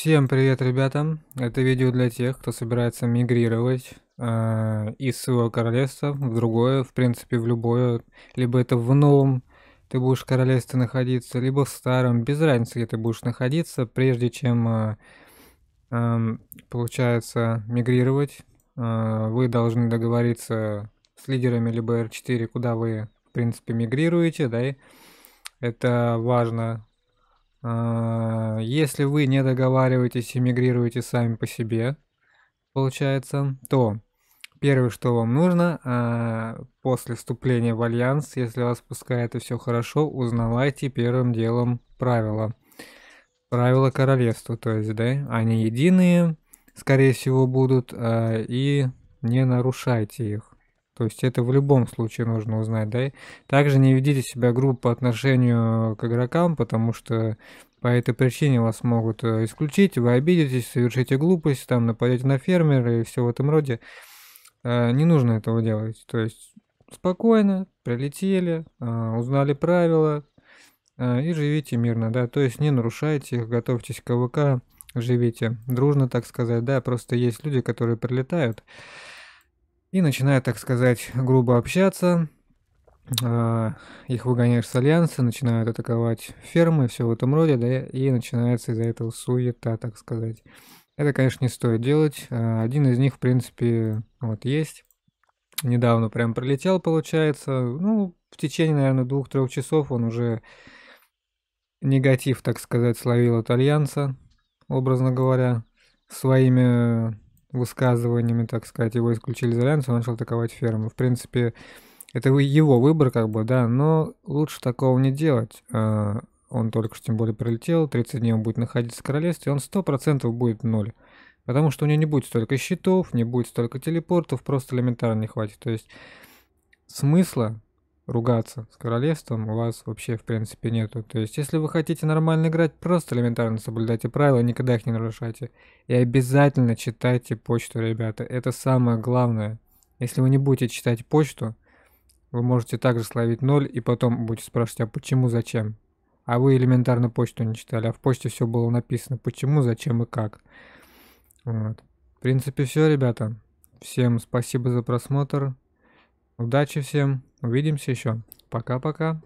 Всем привет, ребята! Это видео для тех, кто собирается мигрировать э, из своего королевства в другое, в принципе, в любое. Либо это в новом ты будешь королевстве находиться, либо в старом, без разницы, где ты будешь находиться, прежде чем, э, э, получается, мигрировать. Э, вы должны договориться с лидерами либо R4, куда вы, в принципе, мигрируете, да, и это важно а, если вы не договариваетесь и мигрируете сами по себе, получается, то первое, что вам нужно а, после вступления в альянс, если вас пускает и все хорошо, узнавайте первым делом правила. Правила королевства, то есть, да, они единые, скорее всего, будут, а, и не нарушайте их. То есть это в любом случае нужно узнать, да. Также не ведите себя грубо по отношению к игрокам, потому что по этой причине вас могут э, исключить, вы обидитесь, совершите глупость, там нападете на фермера и все в этом роде. Э, не нужно этого делать. То есть спокойно прилетели, э, узнали правила и живите мирно, да. То есть не нарушайте их, готовьтесь к ВК, живите дружно, так сказать, да. Просто есть люди, которые прилетают и начинают, так сказать, грубо общаться. А, их выгоняют с альянса, начинают атаковать фермы, все в этом роде, да, и начинается из-за этого суета, так сказать. Это, конечно, не стоит делать. А, один из них, в принципе, вот есть. Недавно прям пролетел, получается. Ну, в течение, наверное, двух-трех часов он уже негатив, так сказать, словил от альянса, образно говоря, своими высказываниями, так сказать, его исключили из Альянса, он начал атаковать ферму. В принципе, это его выбор, как бы, да, но лучше такого не делать. А, он только что, тем более, прилетел, 30 дней он будет находиться в королевстве, он 100% будет ноль. Потому что у него не будет столько щитов, не будет столько телепортов, просто элементарно не хватит. То есть смысла ругаться с королевством у вас вообще в принципе нету. То есть, если вы хотите нормально играть, просто элементарно соблюдайте правила, никогда их не нарушайте. И обязательно читайте почту, ребята. Это самое главное. Если вы не будете читать почту, вы можете также словить ноль и потом будете спрашивать, а почему, зачем? А вы элементарно почту не читали, а в почте все было написано, почему, зачем и как. Вот. В принципе, все, ребята. Всем спасибо за просмотр. Удачи всем. Увидимся еще. Пока-пока.